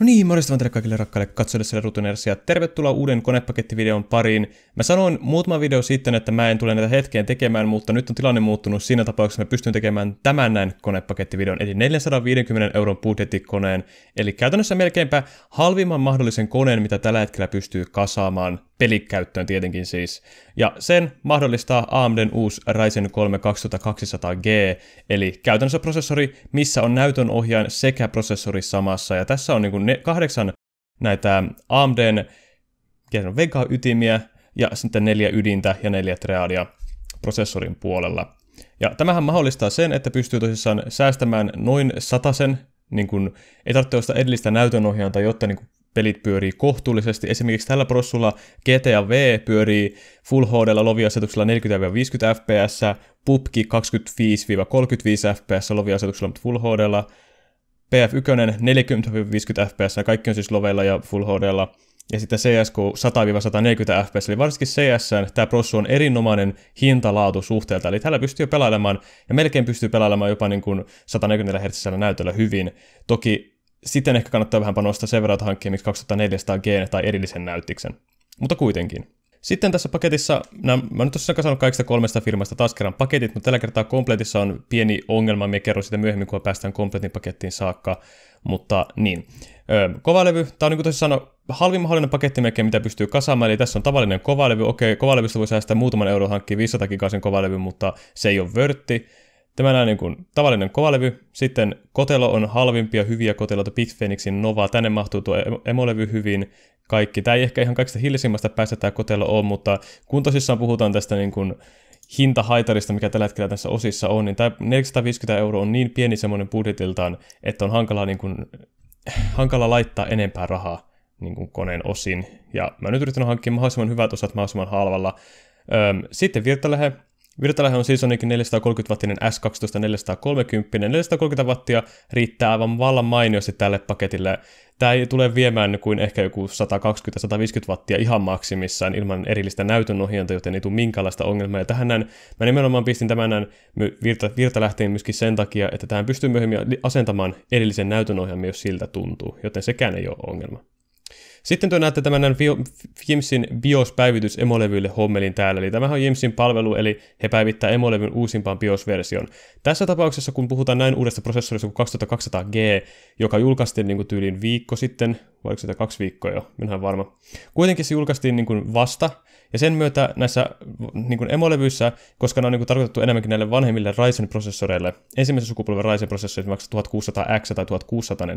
No niin, morjesta vaan teille kaikille rakkaille katsojille Rutunersia. Tervetuloa uuden konepakettivideon pariin. Mä sanoin muutama video sitten, että mä en tule näitä hetkeen tekemään, mutta nyt on tilanne muuttunut siinä tapauksessa, mä pystyn tekemään tämän näin konepakettivideon, eli 450 euron budjettikoneen, eli käytännössä melkeinpä halvimman mahdollisen koneen, mitä tällä hetkellä pystyy kasaamaan pelikäyttöön tietenkin siis. Ja sen mahdollistaa AMDn uusi Ryzen 3 2200G, eli käytännössä prosessori, missä on näytön ohjaan sekä prosessori samassa. Ja tässä on niin ne kahdeksan näitä AMDn Vega-ytimiä ja sitten neljä ydintä ja neljä triadia prosessorin puolella. Ja tämähän mahdollistaa sen, että pystyy tosissaan säästämään noin sen niin kun, ei tarvitse ostaa edellistä näytönohjainta, jotta niin kun, pelit pyörii kohtuullisesti. Esimerkiksi tällä prossulla GTA V pyörii Full HDlla loviasetuksella 40-50 fps, PUBG 25-35 fps loviasetuksella, mutta Full HD, PF1 40-50 fps, kaikki on siis loveilla ja Full HD, Ja sitten CSK 100-140 fps, eli varsinkin CS, tämä prossu on erinomainen hintalaatu suhteelta, eli täällä pystyy pelailemaan, ja melkein pystyy pelailemaan jopa niin kuin 140 Hz näytöllä hyvin. Toki sitten ehkä kannattaa vähän panostaa sen verran, että hankkii miksi 2400G tai erillisen näyttiksen. Mutta kuitenkin. Sitten tässä paketissa, nämä, mä nyt tosiaan kasannut kaikista kolmesta firmasta taas kerran paketit, mutta tällä kertaa kompletissa on pieni ongelma, me kerron sitä myöhemmin, kun päästään kompletin pakettiin saakka, mutta niin. Öö, kovalevy, tämä on niin kuin tosiaan halvin mahdollinen paketti melkein, mitä pystyy kasaamaan, eli tässä on tavallinen kovalevy, okei, kovalevystä voi säästää muutaman euron hankkia 500 gigaisen kovalevy, mutta se ei ole vörtti. Tämä näin niin kuin tavallinen kovalevy, sitten kotelo on halvimpia hyviä koteloita Big Phoenixin Nova, tänne mahtuu tuo emolevy hyvin, kaikki. Tämä ei ehkä ihan kaikista hillisimmasta päästä tämä kotelo on, mutta kun tosissaan puhutaan tästä niin kuin hintahaitarista, mikä tällä hetkellä tässä osissa on, niin tämä 450 euroa on niin pieni semmoinen budjetiltaan, että on hankala, niin kuin, hankala laittaa enempää rahaa niin kuin koneen osin. Ja mä nyt yritän hankkia mahdollisimman hyvät osat mahdollisimman halvalla. Öm, sitten Virtalehe, Virtalähe on onkin 430-wattinen S12 430. 430 wattia riittää aivan vallan mainiosti tälle paketille. Tämä ei tule viemään kuin ehkä joku 120-150 wattia ihan maksimissaan ilman erillistä näytön joten ei tule minkäänlaista ongelmaa. Ja tähän näin, mä nimenomaan pistin tämän näin virta, virtalähteen myöskin sen takia, että tähän pystyy myöhemmin asentamaan erillisen näytön jos siltä tuntuu, joten sekään ei ole ongelma. Sitten te näette tämän Jimsin BIOS-päivitys emolevyille hommelin täällä, eli tämähän on Jimsin palvelu, eli he päivittää emolevyn uusimpaan BIOS-version. Tässä tapauksessa, kun puhutaan näin uudesta prosessorista kuin 2200G, joka julkaistiin niin kuin tyyliin viikko sitten, vai oliko sitä kaksi viikkoa jo, minähän varma. Kuitenkin se julkaistiin niin kuin vasta, ja sen myötä näissä niin kuin emolevyissä, koska ne on niin kuin tarkoitettu enemmänkin näille vanhemmille Ryzen-prosessoreille, ensimmäisen sukupolven ryzen prosessoreille vaikka 1600X tai 1600,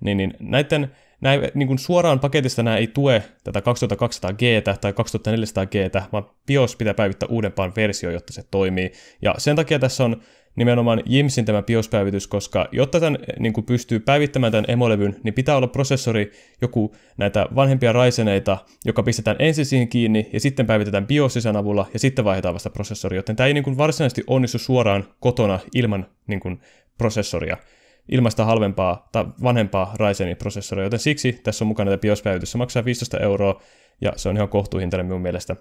niin, niin näiden näin niin kuin suoraan paketista nämä ei tue tätä 2200G tai 2400G, vaan BIOS pitää päivittää uudempaan versioon, jotta se toimii. Ja sen takia tässä on nimenomaan JIMSin tämä BIOS-päivitys, koska jotta tämän niin kuin pystyy päivittämään tämän emolevyn, niin pitää olla prosessori joku näitä vanhempia raiseneita, joka pistetään ensin siihen kiinni ja sitten päivitetään BIOSisän avulla ja sitten vaihdetaan vasta prosessori, joten tämä ei niin kuin varsinaisesti onnistu suoraan kotona ilman niin kuin, prosessoria ilmaista halvempaa tai vanhempaa Ryzenin prosessoria, joten siksi tässä on mukana tämä BIOS-päivitys. Se maksaa 15 euroa ja se on ihan kohtuuhintainen minun mielestä.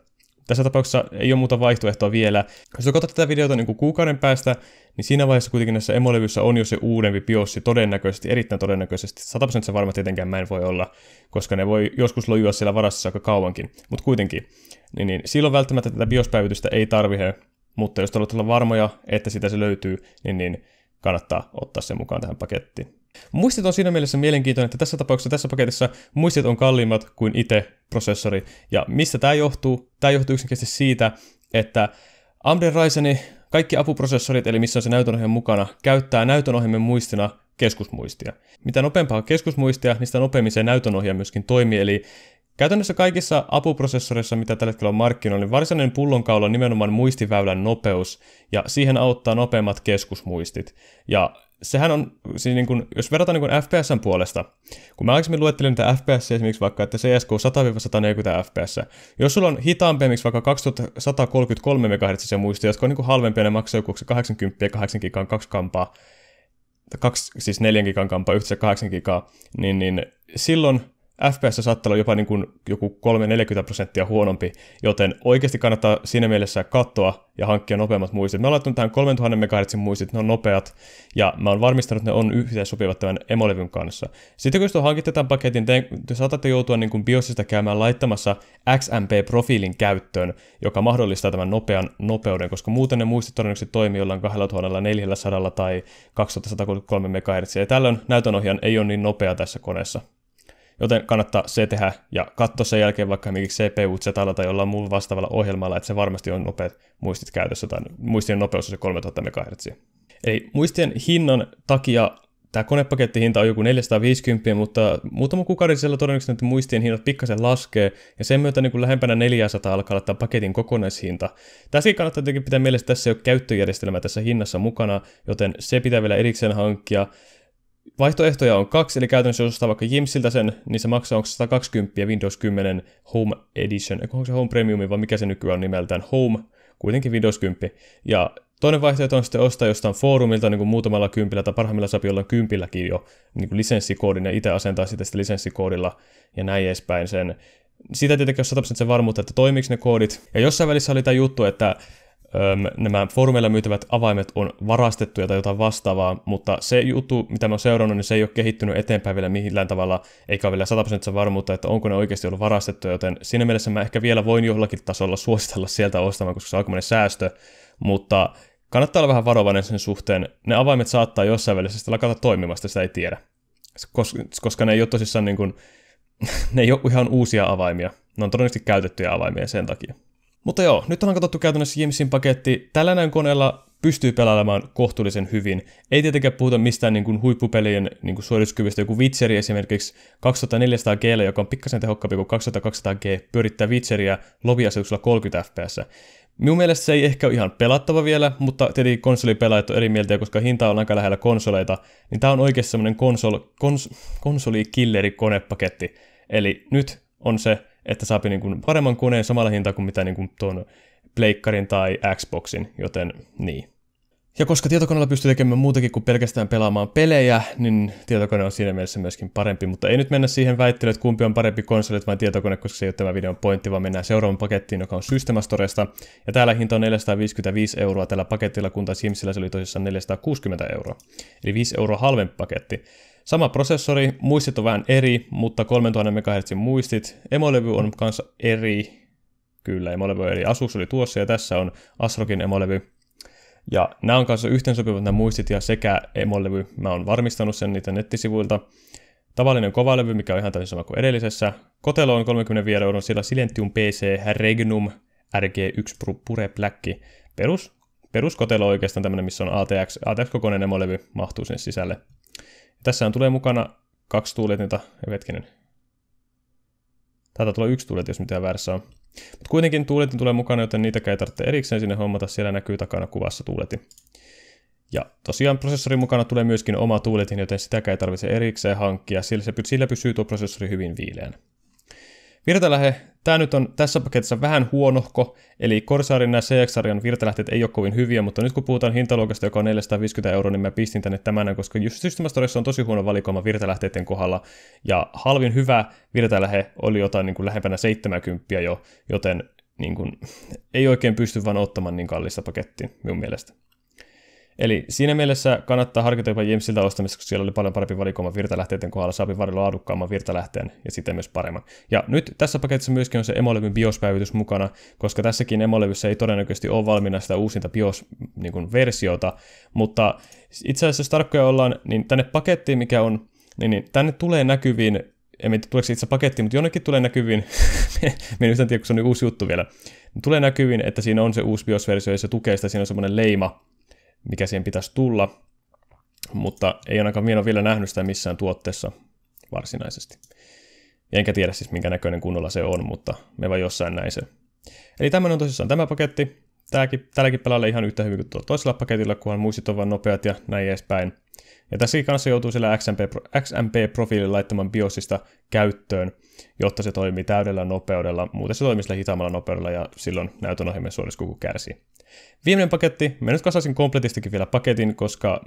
Tässä tapauksessa ei ole muuta vaihtoehtoa vielä. Jos katsot tätä videota niin kuin kuukauden päästä, niin siinä vaiheessa kuitenkin näissä emolevyissä on jo se uudempi biossi todennäköisesti, erittäin todennäköisesti. 100 se varma tietenkään mä en voi olla, koska ne voi joskus lojua siellä varassa aika kauankin. Mutta kuitenkin, niin, niin, silloin välttämättä tätä biospäivitystä ei tarvitse, mutta jos haluat olla varmoja, että sitä se löytyy, niin, niin kannattaa ottaa se mukaan tähän pakettiin. Muistit on siinä mielessä mielenkiintoinen, että tässä tapauksessa tässä paketissa muistit on kalliimmat kuin itse prosessori. Ja mistä tämä johtuu? Tämä johtuu yksinkertaisesti siitä, että AMD Ryzeni, kaikki apuprosessorit, eli missä on se näytönohjelma mukana, käyttää näytönohjelman muistina keskusmuistia. Mitä nopeampaa on keskusmuistia, niin sitä nopeammin se näytönohja myöskin toimii, eli Käytännössä kaikissa apuprosessoreissa, mitä tällä hetkellä on markkinoilla, niin varsinainen pullonkaula on nimenomaan muistiväylän nopeus, ja siihen auttaa nopeammat keskusmuistit. Ja sehän on, siis niin kuin, jos verrataan niin FPSn puolesta, kun mä aikaisemmin luettelin niitä FPS esimerkiksi vaikka, että CSK 100-140 FPS, jos sulla on hitaampi esimerkiksi vaikka 2133 MHz muisti, jotka on niin halvempi ja ne maksaa joku 80 8 gigan, 2 kampaa, kaksi, siis 4 gigan kampaa, yhteensä 8 gigaa, niin, niin silloin FPS saattaa olla jopa niin kuin joku 3-40 prosenttia huonompi, joten oikeasti kannattaa siinä mielessä katsoa ja hankkia nopeammat muistit. Mä oon laittanut tähän 3000 MHz muistit, ne on nopeat, ja mä oon varmistanut, että ne on yhteen sopivat tämän emolevyn kanssa. Sitten kun jos hankitte tämän paketin, te, te saatatte joutua niin kuin BIOSista käymään laittamassa XMP-profiilin käyttöön, joka mahdollistaa tämän nopean nopeuden, koska muuten ne muistit todennäköisesti toimii jollain 2400 tai 2133 MHz, ja tällöin näytönohjaan ei ole niin nopea tässä koneessa. Joten kannattaa se tehdä ja katsoa sen jälkeen vaikka esimerkiksi CPU Zetalla tai jollain muulla vastaavalla ohjelmalla, että se varmasti on nopeat muistit käytössä tai muistien nopeus on se 3000 MHz. Eli muistien hinnan takia tämä konepakettihinta on joku 450, mutta muutama kuukauden sisällä todennäköisesti että muistien hinnat pikkasen laskee, ja sen myötä niin kuin lähempänä 400 alkaa olla paketin kokonaishinta. Tässäkin kannattaa tietenkin pitää mielessä, että tässä ei ole käyttöjärjestelmä tässä hinnassa mukana, joten se pitää vielä erikseen hankkia. Vaihtoehtoja on kaksi, eli käytännössä jos ostaa vaikka Jimsiltä sen, niin se maksaa onko 120 Windows 10 Home Edition, onko se Home Premium vai mikä se nykyään on nimeltään, Home, kuitenkin Windows 10. Ja toinen vaihtoehto on sitten ostaa jostain foorumilta niin kuin muutamalla kympillä tai parhaimmilla sapi olla kympilläkin jo niin kuin lisenssikoodin ja itse asentaa sitä sitten lisenssikoodilla ja näin edespäin sen. Sitä tietenkin on 100% varmuutta, että toimiksi ne koodit. Ja jossain välissä oli tämä juttu, että öm, nämä foorumeilla myytävät avaimet on varastettuja tai jotain vastaavaa, mutta se juttu, mitä mä oon seurannut, niin se ei ole kehittynyt eteenpäin vielä millään tavalla, eikä ole vielä 100 varmuutta, että onko ne oikeasti ollut varastettuja, joten siinä mielessä mä ehkä vielä voin jollakin tasolla suositella sieltä ostamaan, koska se on aikamoinen säästö, mutta kannattaa olla vähän varovainen sen suhteen. Ne avaimet saattaa jossain välissä sitten lakata toimimasta, sitä ei tiedä, koska ne ei ole tosissaan niin kuin, ne ei ole ihan uusia avaimia, ne on todennäköisesti käytettyjä avaimia sen takia. Mutta joo, nyt on katsottu käytännössä Jimsin paketti. Tällä näin koneella pystyy pelaamaan kohtuullisen hyvin. Ei tietenkään puhuta mistään niin kuin huippupelien niin kuin suorituskyvystä. Joku Witcheri esimerkiksi 2400G, joka on pikkasen tehokkaampi kuin 2200G, pyörittää Witcheriä loviasetuksella 30 fps. Minun mielestä se ei ehkä ole ihan pelattava vielä, mutta tietenkin konsolipelaajat on eri mieltä, koska hinta on aika lähellä konsoleita, niin tämä on oikeasti semmoinen konsol, kons, konsoli-killeri-konepaketti. Eli nyt on se että saapi niin kuin paremman koneen samalla hintaa kuin mitä niin kuin tuon pleikkarin tai Xboxin, joten niin. Ja koska tietokoneella pystyy tekemään muutakin kuin pelkästään pelaamaan pelejä, niin tietokone on siinä mielessä myöskin parempi. Mutta ei nyt mennä siihen väittelyyn, että kumpi on parempi konsoli vai tietokone, koska se ei ole tämä videon pointti, vaan mennään seuraavaan pakettiin, joka on System Storesta. Ja täällä hinta on 455 euroa tällä paketilla, kun taas Simsillä se oli tosissaan 460 euroa. Eli 5 euroa halvempi paketti. Sama prosessori, muistit on vähän eri, mutta 3000 MHz muistit. Emolevy on kanssa eri, kyllä emolevy on eri. Asus oli tuossa ja tässä on Asrokin emolevy ja nämä on kanssa yhteensopivat nämä muistit ja sekä emolevy, mä oon varmistanut sen niitä nettisivuilta. Tavallinen kovalevy, mikä on ihan täysin sama kuin edellisessä. Kotelo on 35 euron, sillä Silentium PC Regnum RG1 Pure Black. Perus, peruskotelo on oikeastaan tämmöinen, missä on ATX, ATX-kokoinen emolevy, mahtuu sen sisälle. Tässä on tulee mukana kaksi tuuletinta, hetkinen. Täältä tulee yksi tuulet, jos mitään väärässä on. Mutta kuitenkin tuuletin tulee mukana, joten niitäkään ei tarvitse erikseen sinne hommata, siellä näkyy takana kuvassa tuuletin. Ja tosiaan prosessorin mukana tulee myöskin oma tuuletin, joten sitäkään ei tarvitse erikseen hankkia, sillä, se, sillä pysyy tuo prosessori hyvin viileänä. Virtalähe, tämä nyt on tässä paketissa vähän huonohko, eli Corsairin nämä CX-sarjan virtalähteet ei ole kovin hyviä, mutta nyt kun puhutaan hintaluokasta, joka on 450 euroa, niin mä pistin tänne tämän, koska just Systematorissa on tosi huono valikoima virtalähteiden kohdalla, ja halvin hyvä virtalähe oli jotain niin kuin lähempänä 70 jo, joten niin kuin, ei oikein pysty vaan ottamaan niin kallista pakettia, minun mielestä. Eli siinä mielessä kannattaa harkita jopa Jamesilta ostamista, koska siellä oli paljon parempi valikoima virtalähteiden kohdalla, saapi varilla laadukkaamman virtalähteen ja sitten myös paremman. Ja nyt tässä paketissa myöskin on se emolevyn biospäivitys mukana, koska tässäkin emolevyssä ei todennäköisesti ole valmiina sitä uusinta bios-versiota, niin mutta itse asiassa jos tarkkoja ollaan, niin tänne pakettiin, mikä on, niin, niin tänne tulee näkyviin en tiedä tuleeko itse paketti, mutta jonnekin tulee näkyviin, me en yhtään tiedä, kun se on uusi juttu vielä, niin tulee näkyviin, että siinä on se uusi BIOS-versio ja se tukee sitä, siinä on semmoinen leima, mikä siihen pitäisi tulla, mutta ei ainakaan minä vielä nähnyt sitä missään tuotteessa varsinaisesti. Enkä tiedä siis minkä näköinen kunnolla se on, mutta me vaan jossain näin sen. Eli tämmöinen on tosissaan tämä paketti. Tämäkin, tälläkin pelaalle ihan yhtä hyvin kuin tuolla toisella paketilla, kunhan muistit on vaan nopeat ja näin edespäin. Ja tässäkin kanssa joutuu sillä XMP-profiilin laittamaan BIOSista käyttöön, jotta se toimii täydellä nopeudella, muuten se toimii sillä hitaammalla nopeudella ja silloin näytön ohjelmien suoriskuku kärsii. Viimeinen paketti, mä nyt kasasin kompletistikin vielä paketin, koska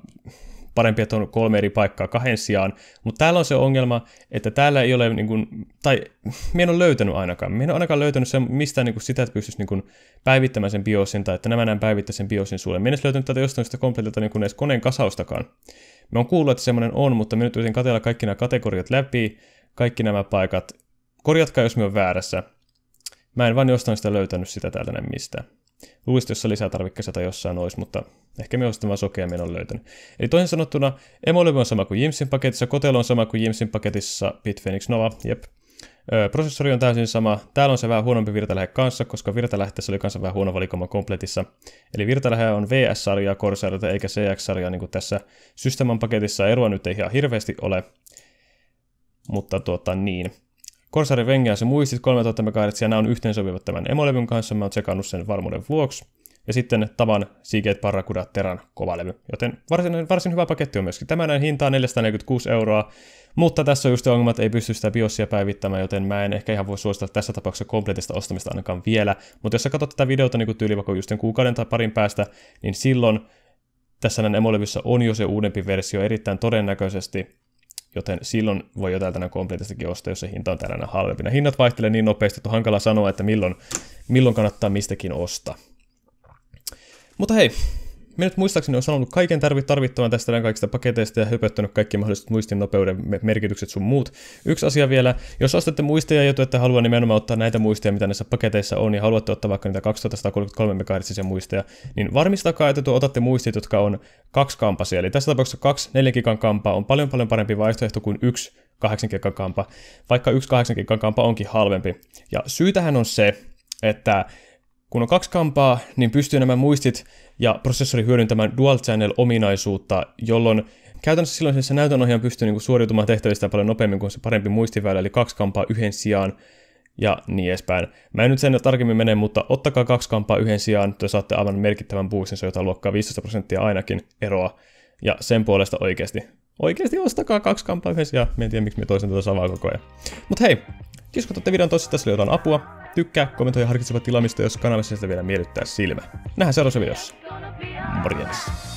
parempi, että on kolme eri paikkaa kahden sijaan, mutta täällä on se ongelma, että täällä ei ole, niin kuin, tai minä en ole löytänyt ainakaan, minä en ole ainakaan löytänyt sen, mistä niin kuin sitä, että pystyisi niin kuin, päivittämään sen BIOSin, tai että nämä näin päivittäisen BIOSin sulle. Minä en löytänyt tätä jostain sitä kompletilta niin kuin edes koneen kasaustakaan. Mä oon kuullut, että semmoinen on, mutta mä nyt yritin katella kaikki nämä kategoriat läpi, kaikki nämä paikat. Korjatkaa, jos mä oon väärässä. Mä en vaan jostain sitä löytänyt sitä täältä näin mistään. Luulisin, jos lisätarvikkeessa tai jossain olisi, mutta ehkä minä olisin vaan sokea, minä olen löytänyt. Eli toisin sanottuna, emolevy on sama kuin Jimsin paketissa, kotelo on sama kuin Jimsin paketissa, Pit Phoenix Nova, jep. Prosessori on täysin sama. Täällä on se vähän huonompi virtalähe kanssa, koska virtalähteessä oli kanssa vähän huono valikoima kompletissa. Eli virtalähe on VS-sarjaa Corsairilta eikä CX-sarjaa niin kuin tässä systeeman paketissa. Eroa nyt ei ihan hirveästi ole, mutta tuota niin. Corsair se muistit 3000 MHz ja nämä on yhteensopivat tämän emolevyn kanssa. Mä oon tsekannut sen varmuuden vuoksi ja sitten tavan Seagate Barracuda Teran kovalevy. Joten varsin, varsin hyvä paketti on myöskin. Tämä näin hintaa 446 euroa, mutta tässä on just ongelma, että ei pysty sitä BIOSia päivittämään, joten mä en ehkä ihan voi suositella tässä tapauksessa kompletista ostamista ainakaan vielä. Mutta jos sä katsot tätä videota niin tyyli vaikka just kuukauden tai parin päästä, niin silloin tässä näin emolevyssä on jo se uudempi versio erittäin todennäköisesti, joten silloin voi jo tänä kompleetistakin ostaa, jos se hinta on halvempi. halvempina. Hinnat vaihtelee niin nopeasti, että on hankala sanoa, että milloin, milloin kannattaa mistäkin ostaa. Mutta hei, minä nyt muistaakseni on sanonut kaiken tarvittavan tästä kaikista paketeista ja höpöttänyt kaikki mahdolliset muistin nopeuden merkitykset sun muut. Yksi asia vielä, jos ostatte muistia ja että haluaa nimenomaan ottaa näitä muistia, mitä näissä paketeissa on, ja haluatte ottaa vaikka niitä 2133 MHz muisteja, niin varmistakaa, että tuo otatte muistit, jotka on kaksi kampasia. Eli tässä tapauksessa kaksi 4 gigan kampaa on paljon paljon parempi vaihtoehto kuin yksi 8 gigan kampa, vaikka yksi 8 gigan kampa onkin halvempi. Ja syytähän on se, että kun on kaksi kampaa, niin pystyy nämä muistit ja prosessori hyödyntämään dual channel-ominaisuutta, jolloin käytännössä silloin se näytönohjaaja pystyy niin suoriutumaan tehtävistä paljon nopeammin kuin se parempi muistiväylä, eli kaksi kampaa yhden sijaan ja niin edespäin. Mä en nyt sen tarkemmin mene, mutta ottakaa kaksi kampaa yhden sijaan, te saatte aivan merkittävän boostin, se on jotain luokkaa 15 prosenttia ainakin eroa. Ja sen puolesta oikeasti, oikeasti ostakaa kaksi kampaa yhden sijaan. Mä en tiedä, miksi me toisen tätä samaa koko ajan. Mutta hei, kiskotatte videon tosiaan tässä oli jotain apua. Tykkää, kommentoi ja harkitseva tilaamista, jos kanavassa sitä vielä miellyttää silmä. Nähdään seuraavassa videossa. Morjens.